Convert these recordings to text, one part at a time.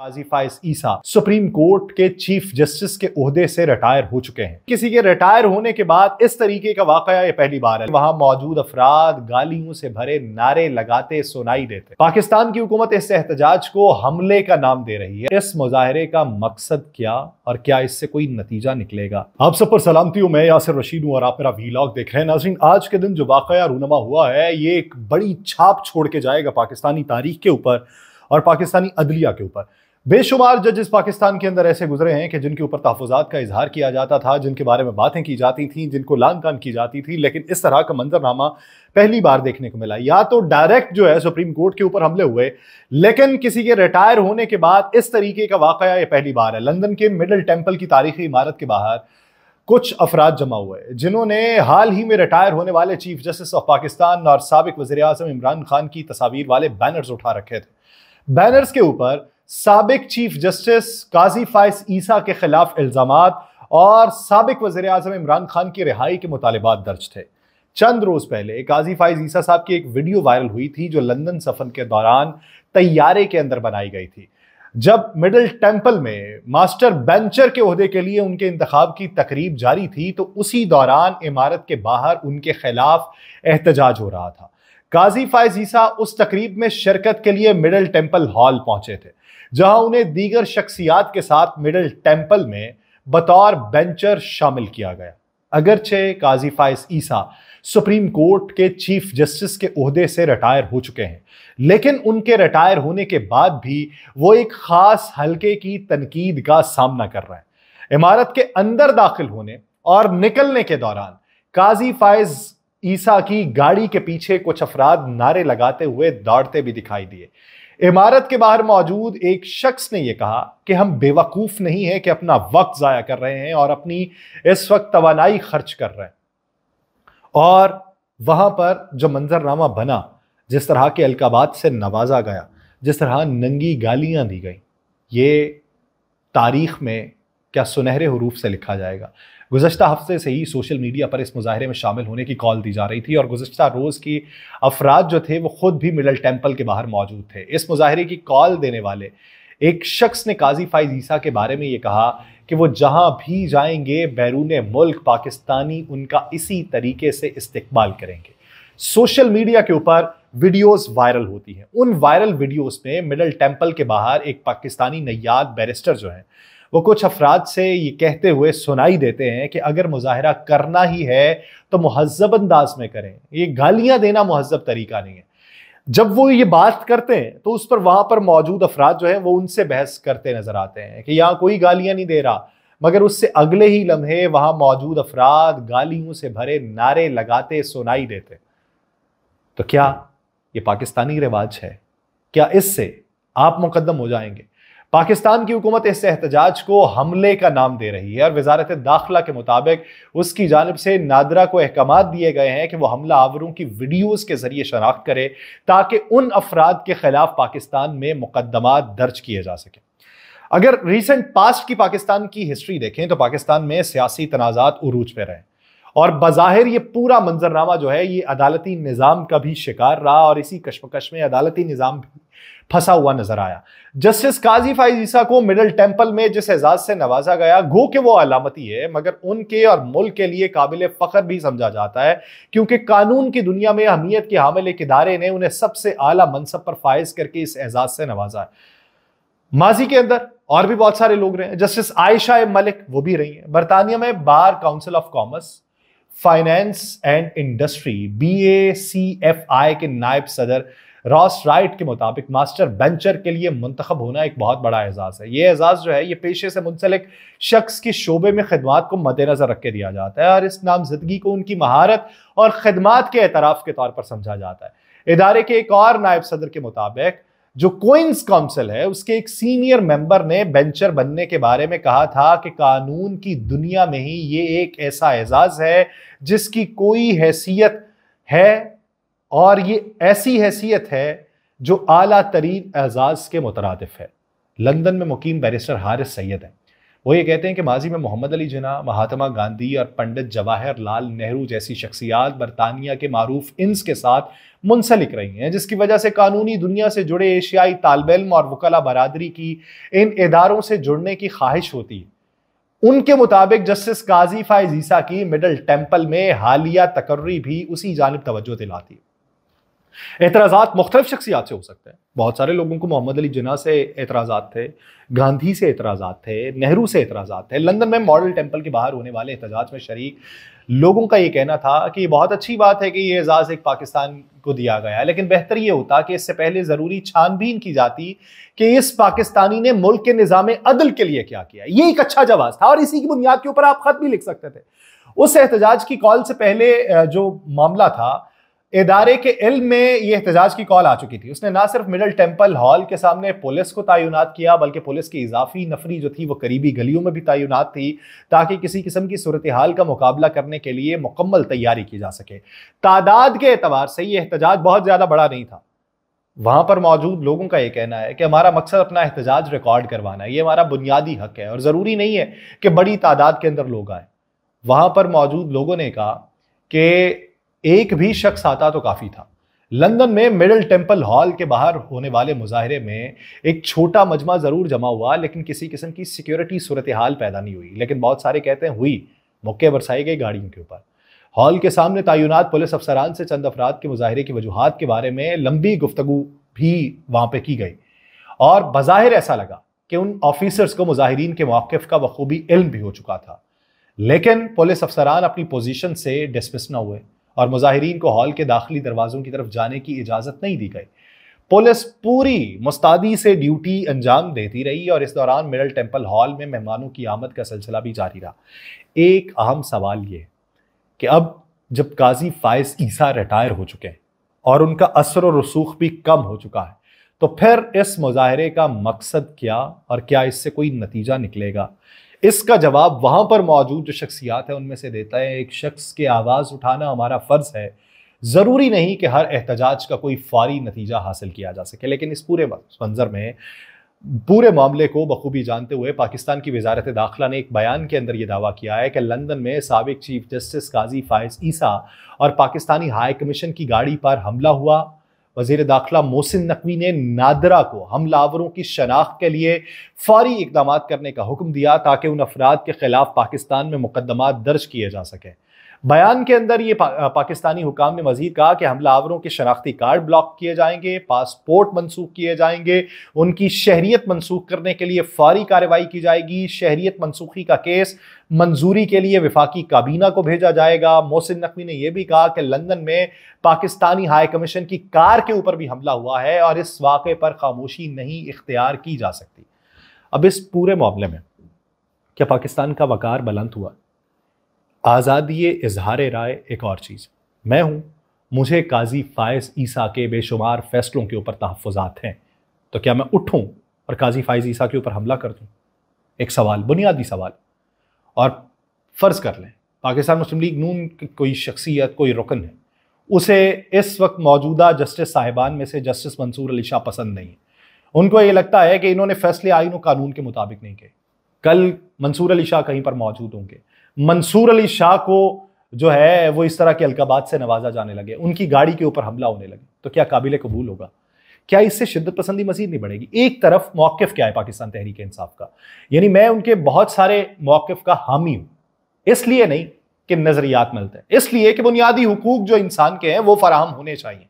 काजी Faez Isa supreme court के chief justice के ओहदे से रिटायर हो चुके हैं किसी के रिटायर होने के बाद इस तरीके का वाकया ये पहली बार है वहां मौजूद अफराद गालियों से भरे नारे लगाते सुनाई देते पाकिस्तान की हुकूमत इस एहतजाज को हमले का नाम दे रही है इस मुजाहरे का मकसद क्या और क्या इससे कोई नतीजा निकलेगा आप सब पर सलामती हूँ मैं यासिर रशीद हूँ और आप मेरा वीलॉग देख रहे हैं नाजरीन आज के दिन जो वाकया रूनमा हुआ है ये एक बड़ी छाप छोड़ के जाएगा पाकिस्तानी तारीख के ऊपर और पाकिस्तानी अदलिया के ऊपर बेशुमार जजेस पाकिस्तान के अंदर ऐसे गुजरे हैं कि जिनके ऊपर तहफात का इजहार किया जाता था जिनके बारे में बातें की जाती थी जिनको लान तान की जाती थी लेकिन इस तरह का मंजरनामा पहली बार देखने को मिला या तो डायरेक्ट जो है सुप्रीम कोर्ट के ऊपर हमले हुए लेकिन किसी के रिटायर होने के बाद इस तरीके का वाकया ये पहली बार है लंदन के मिडल टेम्पल की तारीखी इमारत के बाहर कुछ अफराद जमा हुए जिन्होंने हाल ही में रिटायर होने वाले चीफ जस्टिस ऑफ पाकिस्तान और सबक वजी अजम इमरान खान की तस्वीर वाले बैनर्स उठा रखे थे बैनर्स के ऊपर सबक चीफ जस्टिस काजी फायस ईसा के खिलाफ इल्ज़ाम और सबक वजे अजम इमरान खान की रिहाई के मुतालबात दर्ज थे चंद रोज़ पहले काजी फायज ईसा साहब की एक वीडियो वायरल हुई थी जो लंदन सफर के दौरान तैयारे के अंदर बनाई गई थी जब मिडल टेम्पल में मास्टर बेंचर के अहदे के लिए उनके इंतखब की तकरीब जारी थी तो उसी दौरान इमारत के बाहर उनके खिलाफ एहतजाज हो रहा था काजी फायज ईसा उस तकरीब में शिरकत के लिए मिडल टेम्पल हॉल पहुंचे थे जहां उन्हें दीगर शख्सियात के साथ मिडल टेम्पल में बतौर बेंचर शामिल किया गया अगरचे काजी फाइस ईसा सुप्रीम कोर्ट के चीफ जस्टिस के अहदे से रिटायर हो चुके हैं लेकिन उनके रिटायर होने के बाद भी वो एक ख़ास हलके की तनकीद का सामना कर रहे हैं इमारत के अंदर दाखिल होने और निकलने के दौरान काजी फाइज ईसा की गाड़ी के पीछे कुछ अफराद नारे लगाते हुए दौड़ते भी दिखाई दिए इमारत के बाहर मौजूद एक शख्स ने यह कहा कि हम बेवकूफ़ नहीं है कि अपना वक्त ज़ाया कर रहे हैं और अपनी इस वक्त तोानाई खर्च कर रहे हैं और वहाँ पर जो मंजरनामा बना जिस तरह के अलकाबाद से नवाजा गया जिस तरह नंगी गालियाँ दी गई ये तारीख़ में क्या सुनहरे हरूफ से लिखा जाएगा गुजशत हफ्ते से ही सोशल मीडिया पर इस मुजाहरे में शामिल होने की कॉल दी जा रही थी और गुजशत रोज़ की अफराद जो थे वो खुद भी मिडल टेम्पल के बाहर मौजूद थे इस मुजाहरे की कॉल देने वाले एक शख्स ने काजी फाइज ईसा के बारे में ये कहा कि वो जहाँ भी जाएंगे बैरून मुल्क पाकिस्तानी उनका इसी तरीके से इस्तेमाल करेंगे सोशल मीडिया के ऊपर वीडियोस वायरल होती हैं उन वायरल वीडियोस में मिडल टेम्पल के बाहर एक पाकिस्तानी नयाद बैरिस्टर जो हैं वो कुछ अफराद से ये कहते हुए सुनाई देते हैं कि अगर मुजाहरा करना ही है तो महजब अंदाज में करें ये गालियाँ देना महजब तरीका नहीं है जब वो ये बात करते हैं तो उस पर वहाँ पर मौजूद अफराद जो है वो उनसे बहस करते नजर आते हैं कि यहाँ कोई गालियाँ नहीं दे रहा मगर उससे अगले ही लम्हे वहाँ मौजूद अफराद गालियों से भरे नारे लगाते सुनाई देते तो क्या ये पाकिस्तानी रिवाज है क्या इससे आप मुकदम हो जाएंगे पाकिस्तान की हुकूमत इस एहतजाज को हमले का नाम दे रही है और वजारत दाखिला के मुताबिक उसकी जानब से नादरा को अहकाम दिए गए हैं कि वह हमला आवरों की वीडियोज़ के जरिए शनाख्त करे ताकि उन अफराद के खिलाफ पाकिस्तान में मुकदमा दर्ज किए जा सकें अगर रिसेंट पास्ट की पाकिस्तान की हिस्ट्री देखें तो पाकिस्तान में सियासी तनाजात उरूज पे रहे और बाहिर ये पूरा मंजरनामा जो है ये अदालती निज़ाम का भी शिकार रहा और इसी कशमकश में अदालती निज़ाम फंसा हुआ नजर आया जस्टिस काजी फाइज ईसा को मिडल टेम्पल में जिस एजाज से नवाजा गया गो के वो अलामती है मगर उनके और मुल्क के लिए काबिल फ़ख्र भी समझा जाता है क्योंकि कानून की दुनिया में अहमियत के हामिल एक इदारे ने उन्हें सबसे आला मनसब पर फायज करके इस एजाज से नवाजा है माजी के अंदर और भी बहुत सारे लोग रहे हैं जस्टिस आयशा मलिक वो भी रही हैं बरतानिया में bar council of commerce finance and industry B A C F I के नायब सदर रॉस राइट के मुताबिक मास्टर बेंचर के लिए मंतखब होना एक बहुत बड़ा एजाज़ है ये एजाज़ जो है ये पेशे से मुंसलिक शख्स के शोबे में खदमात को मद्देनज़र रख के दिया जाता है और इस नामजदगी को उनकी महारत और खदमात के एतराफ़ के तौर पर समझा जाता है इदारे के एक और नायब सदर के मुताबिक जो कोइंस काउंसिल है उसके एक सीनियर मेंबर ने बेंचर बनने के बारे में कहा था कि कानून की दुनिया में ही ये एक ऐसा एजाज़ है जिसकी कोई हैसियत है और ये ऐसी हैसियत है जो आला तरीन एजाज़ के मुतरदफ है लंदन में मुकीम बैरिस्टर हारिस सैयद हैं वो ये कहते हैं कि माजी में मोहम्मद अली जना महात्मा गांधी और पंडित जवाहर लाल नेहरू जैसी शख्सियात बरतानिया के मरूफ इंस के साथ मुंसलिक रही हैं जिसकी वजह से कानूनी दुनिया से जुड़े एशियाई तालब इम और वकला बरदरी की इन इदारों से जुड़ने की ख्वाहिश होती है उनके मुताबिक जस्टिस काजी जीसा की मिडल टेम्पल में हालिया तकर्री भी उसी जानब तोज्जो दिलाती है एतराज मुख्तलिफ शख्सियात से हो सकते हैं बहुत सारे लोगों को मोहम्मद अली जना से एतराज थे गांधी से एतराज थे नेहरू से एतराज थे लंदन में मॉडल टेम्पल के बाहर होने वाले एहतजाज में शरीक लोगों का ये कहना था कि बहुत अच्छी बात है कि ये एजाज़ एक पाकिस्तान को दिया गया लेकिन बेहतर ये होता कि इससे पहले ज़रूरी छानबीन की जाती कि इस पाकिस्तानी ने मुल्क के निज़ाम अदल के लिए क्या किया ये एक अच्छा जवाब था और इसी की बुनियाद के ऊपर आप ख़त भी लिख सकते थे उस एहतजाज की कॉल से पहले जो मामला था इदारे के इल्म में ये एहतजाज की कॉल आ चुकी थी उसने ना सिर्फ मिडल टेम्पल हॉल के सामने पुलिस को तयनत किया बल्कि पुलिस की इजाफी नफरी जो थी वो करीबी गलियों में भी तयनत थी ताकि किसी किस्म की सूरत हाल का मुकाबला करने के लिए मुकम्मल तैयारी की जा सके तादाद के अतबार से ये एहतजाज बहुत ज़्यादा बड़ा नहीं था वहाँ पर मौजूद लोगों का ये कहना है कि हमारा मकसद अपना एहतजाज रिकॉर्ड करवाना है ये हमारा बुनियादी हक है और ज़रूरी नहीं है कि बड़ी तादाद के अंदर लोग आए वहाँ पर मौजूद लोगों ने कहा कि एक भी शख्स आता तो काफ़ी था लंदन में मिडल टेम्पल हॉल के बाहर होने वाले मुजाहरे में एक छोटा मजमा ज़रूर जमा हुआ लेकिन किसी किस्म की सिक्योरिटी सूरत हाल पैदा नहीं हुई लेकिन बहुत सारे कहते हैं हुई मुक्के बरसाई गई गाड़ियों के ऊपर हॉल के सामने तयनत पुलिस अफसरान से चंद अफराद के मुजाहरे की वजूहत के बारे में लंबी गुफ्तु भी वहाँ पर की गई और बाहिर ऐसा लगा कि उन ऑफिसर्स को मुजाहरीन के मौक़ का बखूबी इल्म भी हो चुका था लेकिन पुलिस अफसरान अपनी पोजीशन से डिसमिस ना हुए और मुजाहरीन को हॉल के दाखिली दरवाजों की तरफ जाने की इजाज़त नहीं दी गई पुलिस पूरी मुस्तादी से ड्यूटी अंजाम देती रही और इस दौरान मिडल टेम्पल हॉल में मेहमानों की आमद का सिलसिला भी जारी रहा एक अहम सवाल ये कि अब जब काजी फायज ईसा रिटायर हो चुके हैं और उनका असर और रसूख भी कम हो चुका है तो फिर इस मुजाहरे का मकसद क्या और क्या इससे कोई नतीजा निकलेगा इसका जवाब वहाँ पर मौजूद जो शख्सियात है उनमें से देता है एक शख्स के आवाज़ उठाना हमारा फ़र्ज़ है ज़रूरी नहीं कि हर एहतजाज का कोई फौरी नतीजा हासिल किया जा सके लेकिन इस पूरे मंजर में पूरे मामले को बखूबी जानते हुए पाकिस्तान की वजारत दाखिला ने एक बयान के अंदर यह दावा किया है कि लंदन में सबक चीफ जस्टिस काजी फायज ईसा और पाकिस्तानी हाई कमीशन की गाड़ी पर हमला हुआ वजीर दाखिला मोहसिन नकवी ने नादरा को हमलावरों की शनाख्त के लिए फौरी इकदाम करने का हुक्म दिया ताकि उन अफराद के खिलाफ पाकिस्तान में मुकदमा दर्ज किए जा सकें बयान के अंदर ये पा, पाकिस्तानी हुकाम ने मजीद कहा कि हमलावरों के शनाख्ती कार्ड ब्लॉक किए जाएंगे पासपोर्ट मनसूख किए जाएंगे उनकी शहरीत मनसूख करने के लिए फौरी कार्रवाई की जाएगी शहरीत मनसूखी का केस मंजूरी के लिए विफाकी काबीना को भेजा जाएगा मोहसिन नकवी ने यह भी कहा कि लंदन में पाकिस्तानी हाई कमीशन की कार के ऊपर भी हमला हुआ है और इस वाक़े पर खामोशी नहीं इख्तियार की जा सकती अब इस पूरे मामले में क्या पाकिस्तान का वकार बुलंद हुआ आज़ादी इजहार राय एक और चीज़ मैं हूँ मुझे काजी फ़ायज़ ईसा के बेशुमार फैसलों के ऊपर तहफ़ात हैं तो क्या मैं उठूँ और काजी फ़ायज़ ईसा के ऊपर हमला कर दूँ एक सवाल बुनियादी सवाल और फ़र्ज़ कर लें पाकिस्तान मुस्लिम लीग नून की कोई शख्सियत कोई रुकन है उसे इस वक्त मौजूदा जस्टिस साहिबान में से जस्टिस मंसूर अली शाह पसंद नहीं है उनको ये लगता है कि इन्होंने फैसले आइन कानून के मुताबिक नहीं किए कल मंसूर अली शाह कहीं पर मौजूद होंगे मंसूर अली शाह को जो है वो इस तरह के अलकाबाद से नवाजा जाने लगे उनकी गाड़ी के ऊपर हमला होने लगे तो क्या काबिल कबूल होगा क्या इससे शिद्दत पसंदी मजीद नहीं बढ़ेगी एक तरफ मौकफ क्या है पाकिस्तान तहरीक इंसाफ का यानी मैं उनके बहुत सारे मौकफ का हामी हूं इसलिए नहीं के नज़रियात मिलते हैं इसलिए कि बुनियादी हकूक जो इंसान के हैं वो फराहम होने चाहिए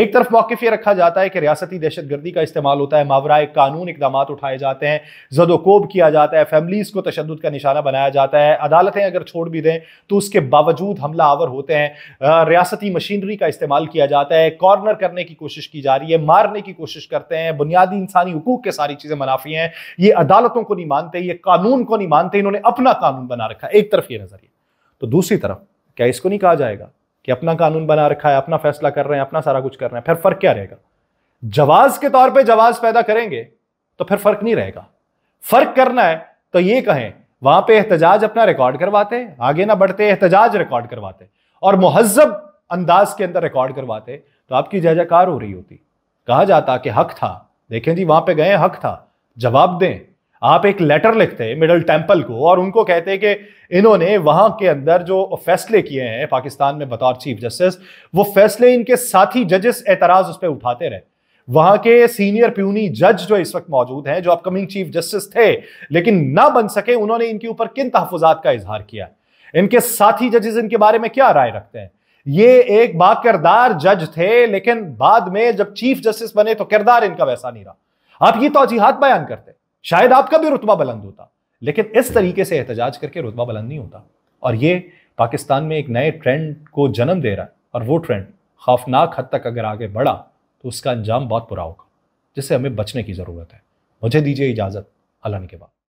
एक तरफ मौकफ़ ये रखा जाता है कि रियासती दहशत गर्दी का इस्तेमाल होता है मावरा कानून इकदाम उठाए जाते हैं जदोकोब किया जाता है फैमिलीज़ को तशद का निशाना बनाया जाता है अदालतें अगर छोड़ भी दें तो उसके बावजूद हमला आवर होते हैं रियासती मशीनरी का इस्तेमाल किया जाता है कॉर्नर करने की कोशिश की जा रही है मारने की कोशिश करते हैं बुनियादी इंसानी हकूक के सारी चीज़ें मुनाफी हैं ये अदालतों को नहीं मानते ये कानून को नहीं मानते इन्होंने अपना कानून बना रखा है एक तरफ ये नजरिए तो दूसरी तरफ क्या इसको नहीं कहा जाएगा कि अपना कानून बना रखा है अपना फैसला कर रहे हैं अपना सारा कुछ कर रहे हैं फिर फर्क क्या रहेगा जवाज के तौर पे जवाज पैदा करेंगे तो फिर फर्क नहीं रहेगा फर्क करना है तो ये कहें वहां पे एहतजाज अपना रिकॉर्ड करवाते आगे ना बढ़ते एहतजाज रिकॉर्ड करवाते और महजब अंदाज के अंदर रिकॉर्ड करवाते तो आपकी जय जयकार हो रही होती कहा जाता कि हक था देखें जी वहां पे गए हक था जवाब दें आप एक लेटर लिखते हैं मिडल टेम्पल को और उनको कहते हैं कि इन्होंने वहाँ के अंदर जो फैसले किए हैं पाकिस्तान में बतौर चीफ जस्टिस वो फैसले इनके साथी जजेस एतराज़ उस पर उठाते रहे वहां के सीनियर प्यूनी जज जो इस वक्त मौजूद हैं जो अपकमिंग चीफ जस्टिस थे लेकिन ना बन सके उन्होंने इनके ऊपर किन तहफात का इजहार किया इनके साथी जजेस इनके बारे में क्या राय रखते हैं ये एक बाकिरदार जज थे लेकिन बाद में जब चीफ जस्टिस बने तो किरदार इनका वैसा नहीं रहा आप ये तोजीहत बयान करते शायद आपका भी रुतबा बुलंद होता लेकिन इस तरीके से एहतजाज करके रुतबा बुलंद नहीं होता और ये पाकिस्तान में एक नए ट्रेंड को जन्म दे रहा है और वो ट्रेंड खौफनाक हद तक अगर आगे बढ़ा तो उसका अंजाम बहुत बुरा होगा जिससे हमें बचने की ज़रूरत है मुझे दीजिए इजाज़त अल्लाह के बाद